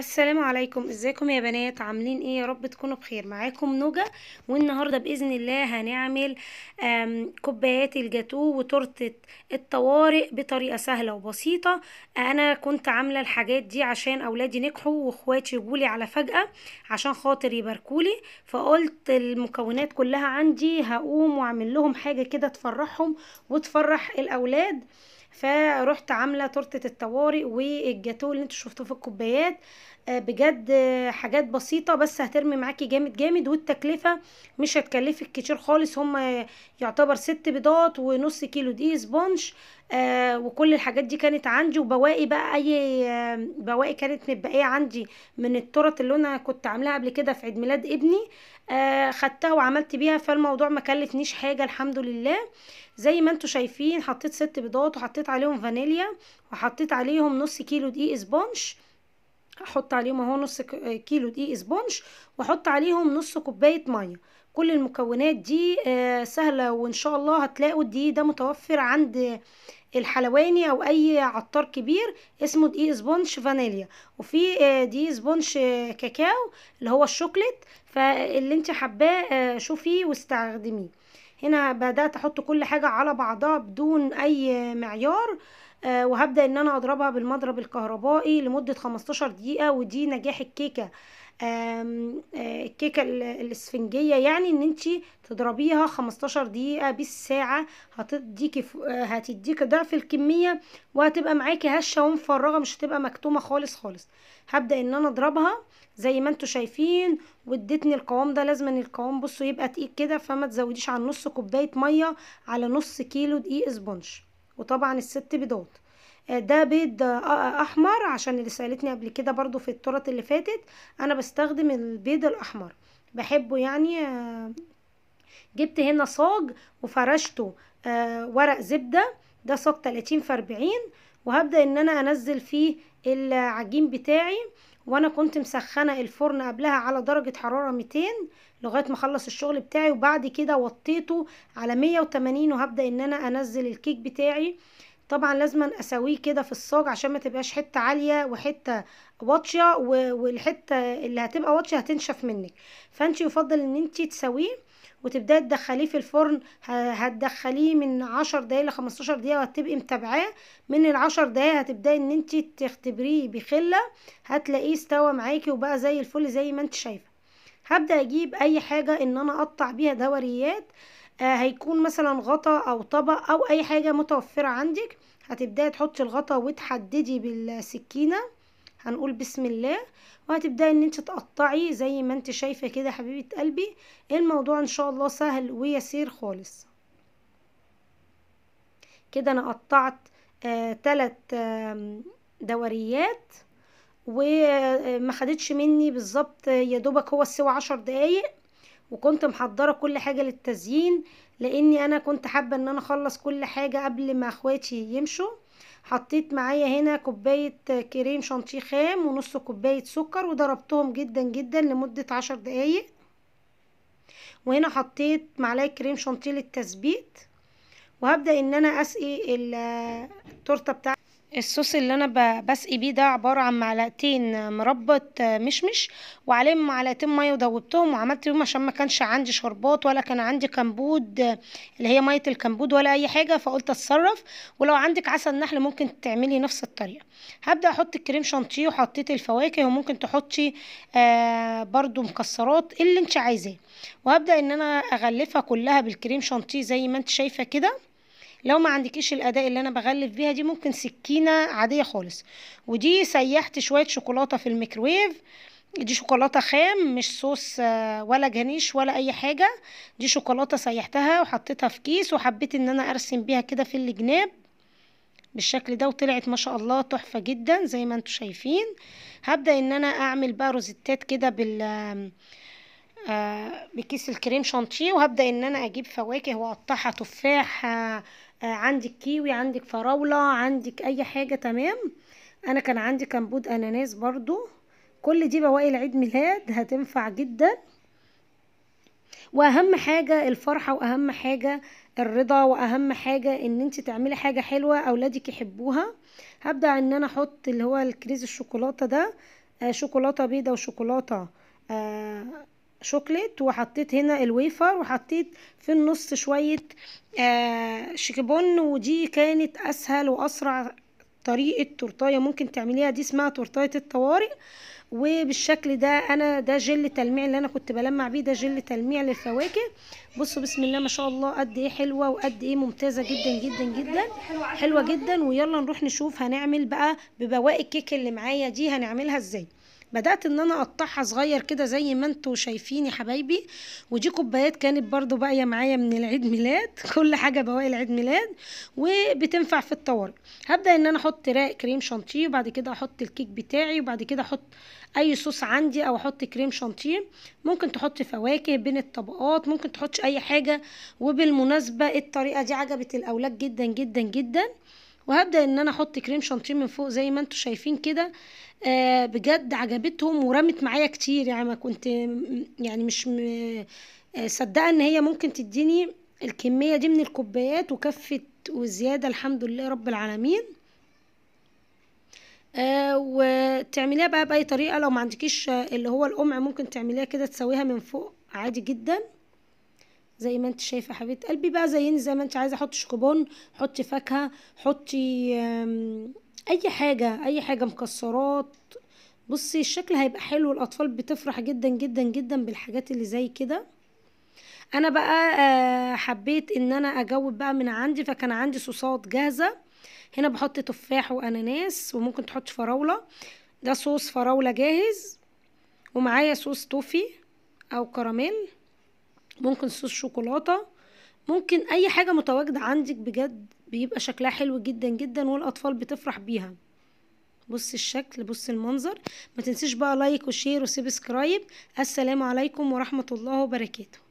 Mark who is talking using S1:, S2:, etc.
S1: السلام عليكم ازيكم يا بنات عاملين ايه يا رب تكونوا بخير معاكم نوجا والنهارده باذن الله هنعمل كوبايات الجاتو وتورته الطوارئ بطريقه سهله وبسيطه انا كنت عامله الحاجات دي عشان اولادي نجحوا واخواتي جولي على فجاه عشان خاطر يباركولي فقلت المكونات كلها عندي هقوم واعمل لهم حاجه كده تفرحهم وتفرح الاولاد فروحت عامله تورته الطوارئ والجاتوه اللي انتوا شفتوه في الكوبايات آه، بجد حاجات بسيطه بس هترمي معاكي جامد جامد والتكلفه مش هتكلفك كتير خالص هم يعتبر ست بيضات ونص كيلو دقيق سبونج آه، وكل الحاجات دي كانت عندي وبواقي بقى اي آه، بواقي كانت متبقيه عندي من التورت اللي انا كنت عاملاها قبل كده في عيد ميلاد ابني آه، خدتها وعملت بيها فالموضوع ما كلفنيش حاجه الحمد لله زي ما انتم شايفين حطيت ست بيضات وحطيت عليهم فانيليا وحطيت عليهم نص كيلو دقيق اسبونج احط عليهم اهو نص كيلو دقيق اسبونج واحط عليهم نص كوبايه ميه كل المكونات دي آه، سهلة وإن شاء الله هتلاقوا دي ده متوفر عند الحلواني أو أي عطار كبير اسمه دي سبونش فانيليا وفي آه، دي سبونش آه، كاكاو اللي هو الشوكليت فاللي انت حباه شوفيه واستخدميه هنا بدأت أحط كل حاجة على بعضها بدون أي معيار وهبدأ إن أنا أضربها بالمضرب الكهربائي لمدة 15 دقيقة ودي نجاح الكيكة آه، الكيكه الاسفنجيه يعني ان انت تضربيها 15 دقيقه بالساعه هتديكي آه، هتديكي ضعف الكميه وهتبقى معاكي هشه ومفرغه مش هتبقى مكتومه خالص خالص هبدا ان انا اضربها زي ما انتوا شايفين واديتني القوام ده لازم ان القوام بصوا يبقى تقيل كده فما تزوديش عن نص كوبايه ميه على نص كيلو دقيق اسبونش وطبعا الست بيضات ده بيض آه، احمر عشان اللي سألتني قبل كده برضو في الترط اللي فاتت انا بستخدم البيض الاحمر بحبه يعني آه، جبت هنا صاج وفرشته آه، ورق زبدة ده صاج 30 في 40 وهبدأ ان انا انزل فيه العجين بتاعي وانا كنت مسخنه الفرن قبلها على درجه حراره 200 لغايه ما اخلص الشغل بتاعي وبعد كده وطيته على 180 وهبدا ان انا انزل الكيك بتاعي طبعا لازم اسويه كده في الصاج عشان ما تبقاش حته عاليه وحته واطيه والحته اللي هتبقى واطيه هتنشف منك فانت يفضل ان انت تسويه وتبداي تدخليه في الفرن هتدخليه من عشر دقايق 15 دقيقه وهتبقي متابعاه من العشر دقايق هتبداي ان انت تختبريه بخله هتلاقيه استوى معاكي وبقى زي الفل زي ما انت شايفه هبدا اجيب اي حاجه ان انا اقطع بيها دوريات آه، هيكون مثلا غطا او طبق او اي حاجة متوفرة عندك هتبداي تحطي الغطا وتحددي بالسكينة هنقول بسم الله وهتبداي ان انت تقطعي زي ما انت شايفة كده حبيبة قلبي الموضوع ان شاء الله سهل ويسير خالص كده انا قطعت آه تلات آه دوريات وما خدتش مني بالظبط يا دوبك هو السوى عشر دقايق وكنت محضره كل حاجه للتزيين لاني انا كنت حابه ان انا اخلص كل حاجه قبل ما اخواتي يمشوا حطيت معايا هنا كوبايه كريم شانتيه خام ونص كوبايه سكر وضربتهم جدا جدا لمده عشر دقايق وهنا حطيت معلقه كريم شانتيه للتثبيت وهبدا ان انا اسقي التورته بتاعتي الصوص اللي انا بسقي بيه ده عباره عن معلقتين مربط آه، مشمش وعليهم معلقتين ميه ودوبتهم وعملت بيهم عشان ما كانش عندي شربات ولا كان عندي كمبود آه، اللي هي ميه الكمبود ولا اي حاجه فقلت اتصرف ولو عندك عسل نحل ممكن تعملي نفس الطريقه هبدا احط الكريم شانتيه وحطيت الفواكه وممكن تحطي آه مكسرات اللي انت عايزاه وهبدا ان انا اغلفها كلها بالكريم شانتيه زي ما انت شايفه كده لو ما عندكيش الاداء اللي انا بغلف بيها دي ممكن سكينه عاديه خالص ودي سيحت شويه شوكولاته في الميكرويف دي شوكولاته خام مش صوص آه، ولا جنيش ولا اي حاجه دي شوكولاته سيحتها وحطيتها في كيس وحبيت ان انا ارسم بيها كده في الجناب بالشكل ده وطلعت ما شاء الله تحفه جدا زي ما انتم شايفين هبدا ان انا اعمل بقى روزيتات كده بال آه، آه، بكيس الكريم شانتيه وهبدا ان انا اجيب فواكه واقطعها تفاح آه، عندك كيوي عندك فراولة عندك اي حاجة تمام انا كان عندي كمبود اناناس برضو كل دي بواقي العيد ميلاد هتنفع جدا واهم حاجة الفرحة واهم حاجة الرضا واهم حاجة ان انت تعملي حاجة حلوة اولادك يحبوها هبدأ ان انا احط اللي هو الكريز الشوكولاتة ده آه، شوكولاتة بيضة وشوكولاتة آه شوكليت وحطيت هنا الويفر وحطيت في النص شوية آه ودي كانت اسهل واسرع طريقة تورتاية ممكن تعمليها دي اسمها تورتاية الطوارئ وبالشكل ده انا ده جل تلميع اللي انا كنت بلمع بيه ده جل تلميع للفواكه بصوا بسم الله ما شاء الله قد ايه حلوه وقد ايه ممتازه جدا جدا جدا حلوه جدا ويلا نروح نشوف هنعمل بقى ببواقي الكيك اللي معايا دي هنعملها ازاي بدأت ان انا اقطعها صغير كده زي ما انتوا شايفين يا حبايبي ودي كوبايات كانت برضو باقية معايا من العيد ميلاد كل حاجة بواقي العيد ميلاد وبتنفع في الطوارئ هبدأ ان انا احط رق كريم شانتيه وبعد كده احط الكيك بتاعي وبعد كده احط اي صوص عندي او احط كريم شانتيه ممكن تحط فواكه بين الطبقات ممكن تحطش اي حاجة وبالمناسبة الطريقة دي عجبت الاولاد جدا جدا جدا وهبدا ان انا احط كريم شانتيه من فوق زي ما انتم شايفين كده آه بجد عجبتهم ورمت معايا كتير يعني ما كنت يعني مش مصدقه آه، ان هي ممكن تديني الكميه دي من الكوبايات وكفت وزياده الحمد لله رب العالمين آه وتعمليها بقى باي طريقه لو ما عندكيش اللي هو القمع ممكن تعمليها كده تسويها من فوق عادي جدا زي ما انت شايفه حبيبه قلبي بقى زيني زي ما انت عايزه حطي شوكوبون حطي فاكهه حطي اي حاجه اي حاجه مكسرات بصي الشكل هيبقى حلو الاطفال بتفرح جدا جدا جدا بالحاجات اللي زي كده انا بقى آه، حبيت ان انا اجوب بقى من عندي فكان عندي صوصات جاهزه هنا بحط تفاح واناناس وممكن تحط فراوله ده صوص فراوله جاهز ومعايا صوص توفي او كراميل ممكن صوص شوكولاته ممكن اي حاجه متواجده عندك بجد بيبقى شكلها حلو جدا جدا والاطفال بتفرح بيها بص الشكل بص المنظر ما تنسيش بقى لايك وشير وسبسكرايب السلام عليكم ورحمه الله وبركاته